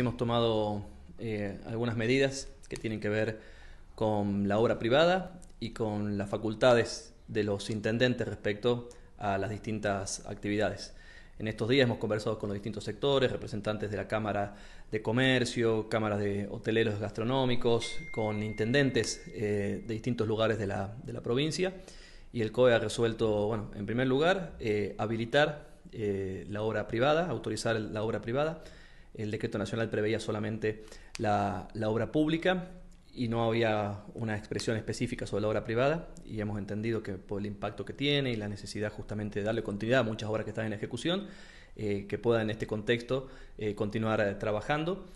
hemos tomado eh, algunas medidas que tienen que ver con la obra privada y con las facultades de los intendentes respecto a las distintas actividades. En estos días hemos conversado con los distintos sectores, representantes de la Cámara de Comercio, Cámaras de Hoteleros Gastronómicos, con intendentes eh, de distintos lugares de la, provincia. Y el COE ha resuelto, bueno, en primer lugar, eh, habilitar la obra privada, autorizar la obra privada el decreto nacional preveía solamente la, obra pública y no había una expresión específica sobre la obra privada y hemos entendido que por el impacto que tiene y la necesidad justamente de darle continuidad a muchas obras que están en ejecución, eh, que pueda en este contexto eh, continuar eh, trabajando.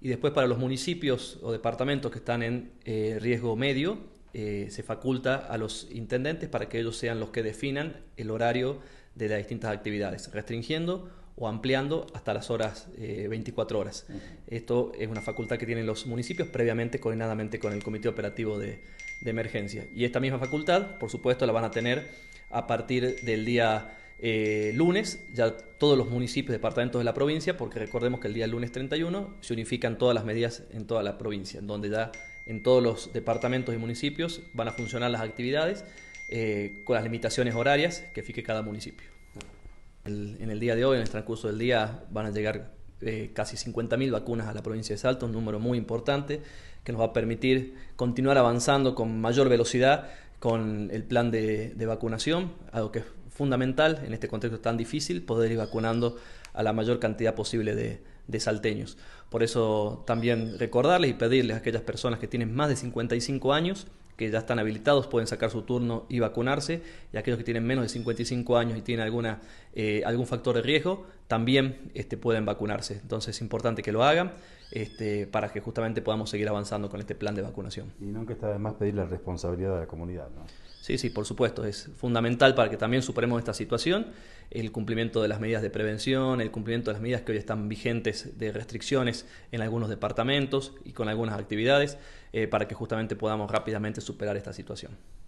Y después para los municipios o departamentos que están en riesgo medio, se faculta a los intendentes para que ellos sean los que definan el horario de las distintas actividades, restringiendo o ampliando hasta las horas 24 eh, horas. Esto es una facultad que tienen los municipios previamente coordinadamente con el Comité Operativo de, Emergencia. Y esta misma facultad, por supuesto, la van a tener a partir del día eh, lunes, ya todos los municipios, departamentos de la provincia, porque recordemos que el día lunes 31 se unifican todas las medidas en toda la provincia, en donde ya en todos los departamentos y municipios van a funcionar las actividades eh, con las limitaciones horarias que fije cada municipio en el día de hoy, en el transcurso del día, van a llegar eh, casi casi 50.000 vacunas a la provincia de Salta, un número muy importante que nos va a permitir continuar avanzando con mayor velocidad con el plan de, de vacunación, algo que es fundamental en este contexto tan difícil poder ir vacunando a la mayor cantidad posible de, de salteños. Por eso también recordarles y pedirles a aquellas personas que tienen más de 55 años que ya están habilitados pueden sacar su turno y vacunarse, y aquellos que tienen menos de 55 años y tienen alguna, eh, algún factor de riesgo, también este, pueden vacunarse. Entonces es importante que lo hagan este, para que justamente podamos seguir avanzando con este plan de vacunación. Y nunca está de más pedir la responsabilidad de la comunidad. ¿no? Sí, sí, por supuesto, es fundamental para que también su superemos esta situación, el cumplimiento de las medidas de prevención, el cumplimiento de las medidas que hoy están vigentes de restricciones en algunos departamentos y con algunas actividades, eh, para que justamente podamos rápidamente superar esta situación.